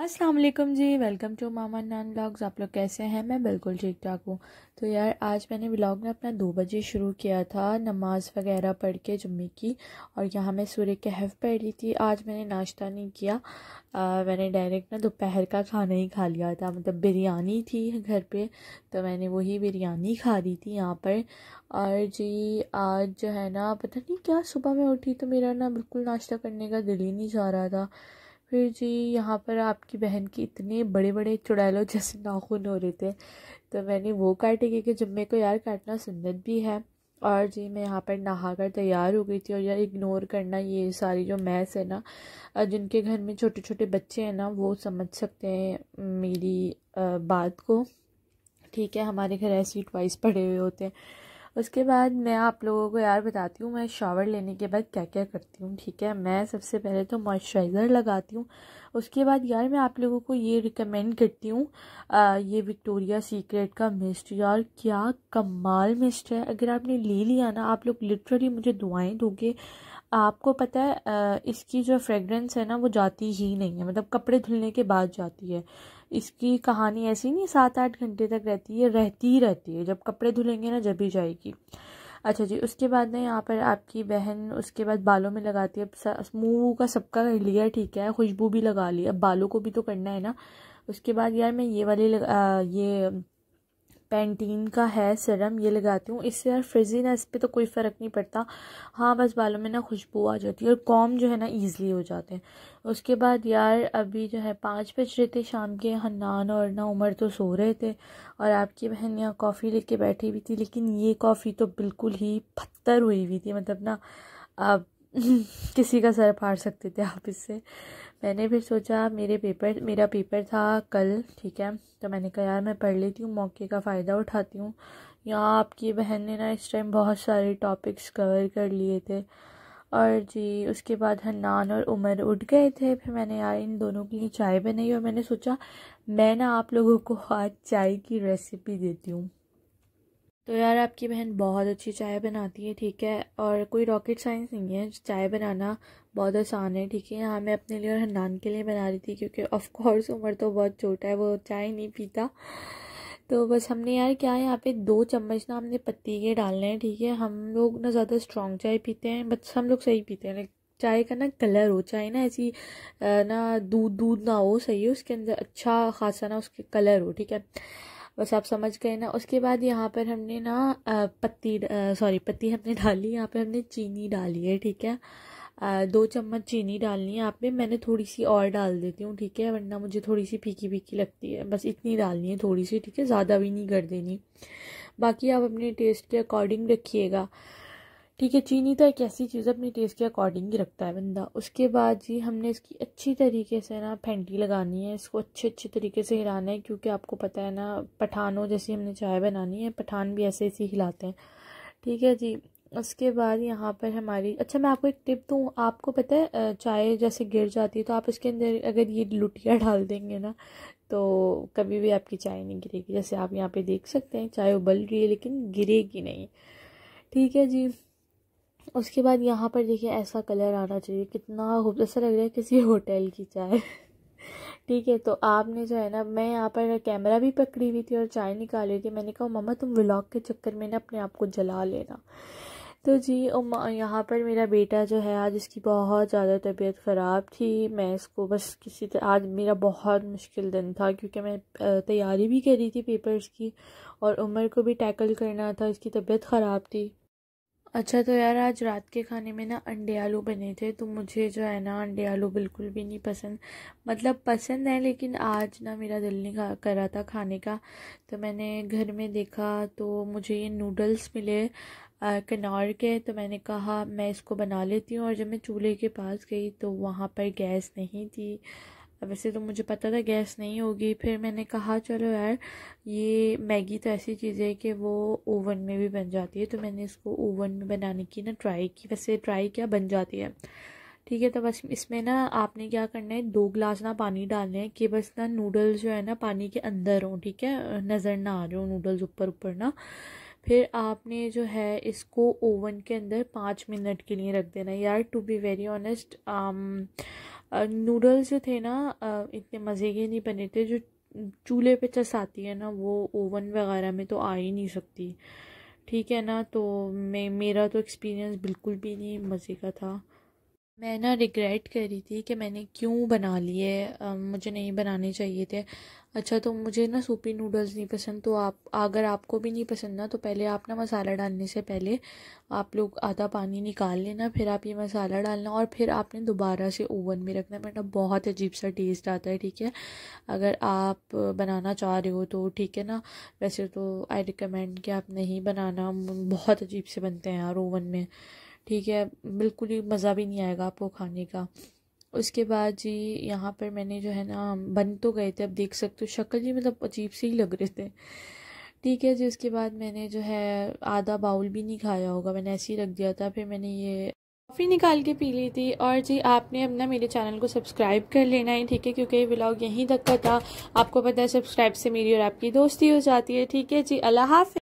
अस्सलाम वालेकुम जी वेलकम टू मामा नान ब्लॉग्स आप लोग कैसे हैं मैं बिल्कुल ठीक ठाक हूँ तो यार आज मैंने ब्लॉग में अपना दो बजे शुरू किया था नमाज़ वगैरह पढ़ के जुम्मे की और यहाँ मैं सूर्य के पढ़ रही थी आज मैंने नाश्ता नहीं किया आ, मैंने डायरेक्ट ना दोपहर का खाना ही खा लिया था मतलब बिरयानी थी घर पर तो मैंने वही बिरयानी खा ली थी यहाँ पर और जी आज जो है ना पता नहीं क्या सुबह में उठी तो मेरा ना बिल्कुल नाश्ता करने का दिल ही नहीं जा रहा था फिर जी यहाँ पर आपकी बहन की इतने बड़े बड़े चुड़ैलों जैसे नाखून हो रहे थे तो मैंने वो काटे क्योंकि जुम्मे को यार काटना सुन्नत भी है और जी मैं यहाँ पर नहा कर तैयार हो गई थी और यार इग्नोर करना ये सारी जो मैस है ना जिनके घर में छोटे छोटे बच्चे हैं ना वो समझ सकते हैं मेरी बात को ठीक है हमारे घर ऐसी ट्वाइस पड़े हुए होते हैं उसके बाद मैं आप लोगों को यार बताती हूँ मैं शावर लेने के बाद क्या क्या करती हूँ ठीक है मैं सबसे पहले तो मॉइस्चराइज़र लगाती हूँ उसके बाद यार मैं आप लोगों को ये रिकमेंड करती हूँ ये विक्टोरिया सीक्रेट का मिस्ट यार क्या कमाल मिस्ट है अगर आपने ले लिया ना आप लोग लिटरली मुझे दुआएं दोगे आपको पता है इसकी जो फ्रेगरेंस है ना वो जाती ही नहीं है मतलब कपड़े धुलने के बाद जाती है इसकी कहानी ऐसी नहीं सात आठ घंटे तक रहती है रहती ही रहती है जब कपड़े धुलेंगे ना जब ही जाएगी अच्छा जी उसके बाद ना यहाँ पर आपकी बहन उसके बाद बालों में लगाती है मुँह का सबका कर लिया ठीक है खुशबू भी लगा ली अब बालों को भी तो करना है ना उसके बाद यार मैं ये वाली लगा ये पैंटीन का है सिरम ये लगाती हूँ इससे यार फ्रिजीनेस पे तो कोई फ़र्क नहीं पड़ता हाँ बस बालों में ना खुशबू आ जाती है और कॉम जो है ना ईज़िली हो जाते हैं उसके बाद यार अभी जो है पाँच बज रहे थे शाम के हन्नान और ना उमर तो सो रहे थे और आपकी बहन यहाँ कॉफ़ी लेके बैठी हुई थी लेकिन ये कॉफ़ी तो बिल्कुल ही पत्थर हुई हुई थी मतलब ना अब किसी का सर फाड़ सकते थे आप इससे मैंने फिर सोचा मेरे पेपर मेरा पेपर था कल ठीक है तो मैंने कहा यार मैं पढ़ लेती हूँ मौके का फ़ायदा उठाती हूँ यहाँ आपकी बहन ने ना इस टाइम बहुत सारे टॉपिक्स कवर कर लिए थे और जी उसके बाद हनान और उमर उठ गए थे फिर मैंने यार इन दोनों के लिए चाय बनाई और मैंने सोचा मैं ना आप लोगों को आज चाय की रेसिपी देती हूँ तो यार आपकी बहन बहुत अच्छी चाय बनाती है ठीक है और कोई रॉकेट साइंस नहीं है चाय बनाना बहुत आसान है ठीक है यहाँ मैं अपने लिए और हनान के लिए बना रही थी क्योंकि ऑफ़ कोर्स तो बहुत छोटा है वो चाय नहीं पीता तो बस हमने यार क्या यहाँ पे दो चम्मच ना हमने पत्ती के डालने हैं ठीक है हम लोग ना ज़्यादा स्ट्रॉन्ग चाय पीते हैं बस हम लोग सही पीते हैं चाय का ना कलर हो चाहे ना ऐसी ना दूध दूध ना हो सही हो उसके अंदर अच्छा खासा ना उसके कलर हो ठीक है बस आप समझ गए ना उसके बाद यहाँ पर हमने ना पत्ती सॉरी पत्ती हमने डाली यहाँ पर हमने चीनी डाली है ठीक है आ, दो चम्मच चीनी डालनी है आपने मैंने थोड़ी सी और डाल देती हूँ ठीक है वरना मुझे थोड़ी सी फीकी फीकी लगती है बस इतनी डालनी है थोड़ी सी ठीक है ज़्यादा भी नहीं कर देनी बाकी आप अपने टेस्ट के अकॉर्डिंग रखिएगा ठीक है चीनी तो एक ऐसी चीज़ अपनी टेस्ट के अकॉर्डिंग ही रखता है बंदा उसके बाद जी हमने इसकी अच्छी तरीके से ना फेंटी लगानी है इसको अच्छे अच्छे तरीके से हिलाना है क्योंकि आपको पता है ना पठानों जैसी हमने चाय बनानी है पठान भी ऐसे ऐसे हिलाते हैं ठीक है जी उसके बाद यहाँ पर हमारी अच्छा मैं आपको एक टिप दूँ आपको पता है चाय जैसे गिर जाती है तो आप इसके अंदर अगर ये लुटिया डाल देंगे ना तो कभी भी आपकी चाय नहीं गिरेगी जैसे आप यहाँ पर देख सकते हैं चाय उबल रही है लेकिन गिरेगी नहीं ठीक है जी उसके बाद यहाँ पर देखिए ऐसा कलर आना चाहिए कितना खूब ऐसा लग रहा है किसी होटल की चाय ठीक है तो आपने जो है ना मैं यहाँ पर कैमरा भी पकड़ी हुई थी और चाय निकाल रही थी मैंने कहा मम्मा तुम व्लॉग के चक्कर में ना अपने आप को जला लेना तो जी यहाँ पर मेरा बेटा जो है आज इसकी बहुत ज़्यादा तबीयत ख़राब थी मैं इसको बस किसी तरह आज मेरा बहुत मुश्किल दिन था क्योंकि मैं तैयारी भी करी थी पेपर्स की और उम्र को भी टैकल करना था इसकी तबीयत ख़राब थी अच्छा तो यार आज रात के खाने में ना अंडे आलू बने थे तो मुझे जो है ना अंडे आलू बिल्कुल भी नहीं पसंद मतलब पसंद है लेकिन आज ना मेरा दिल नहीं कर करा था खाने का तो मैंने घर में देखा तो मुझे ये नूडल्स मिले कनार के तो मैंने कहा मैं इसको बना लेती हूँ और जब मैं चूल्हे के पास गई तो वहाँ पर गैस नहीं थी वैसे तो मुझे पता था गैस नहीं होगी फिर मैंने कहा चलो यार ये मैगी तो ऐसी चीज़ है कि वो ओवन में भी बन जाती है तो मैंने इसको ओवन में बनाने की ना ट्राई की वैसे ट्राई क्या बन जाती है ठीक है तो बस इसमें ना आपने क्या करना है दो गिलास ना पानी डालने हैं कि बस ना नूडल्स जो है ना पानी के अंदर हों ठीक है नज़र ना आ जाओ नूडल्स ऊपर ऊपर ना फिर आपने जो है इसको ओवन के अंदर पाँच मिनट के लिए रख देना यार to be very honest noodles जो थे ना इतने मज़े के नहीं बने थे जो चूल्हे पे चस आती है ना वो ओवन वगैरह में तो आ ही नहीं सकती ठीक है ना तो मैं मेरा तो एक्सपीरियंस बिल्कुल भी नहीं मज़े का था मैं ना रिग्रेट कर रही थी कि मैंने क्यों बना लिए मुझे नहीं बनाने चाहिए थे अच्छा तो मुझे ना सूपी नूडल्स नहीं पसंद तो आप अगर आपको भी नहीं पसंद ना तो पहले आप ना मसाला डालने से पहले आप लोग आधा पानी निकाल लेना फिर आप ये मसाला डालना और फिर आपने दोबारा से ओवन में रखना मेरा बहुत अजीब सा टेस्ट आता है ठीक है अगर आप बनाना चाह रहे हो तो ठीक है ना वैसे तो आई रिकमेंड कि आप नहीं बनाना बहुत अजीब से बनते हैं यार ओवन में ठीक है बिल्कुल ही मज़ा भी नहीं आएगा आपको खाने का उसके बाद जी यहाँ पर मैंने जो है ना बन तो गए थे अब देख सकते हो शक्ल जी मतलब अजीब से ही लग रहे थे ठीक है जी उसके बाद मैंने जो है आधा बाउल भी नहीं खाया होगा मैंने ऐसे ही रख दिया था फिर मैंने ये कॉफ़ी निकाल के पी ली थी और जी आपने अपना मेरे चैनल को सब्सक्राइब कर लेना है ठीक है क्योंकि ये ब्लॉग यहीं तक का था आपको पता है सब्सक्राइब से मेरी और आपकी दोस्ती हो जाती है ठीक है जी अल्लाह हाफ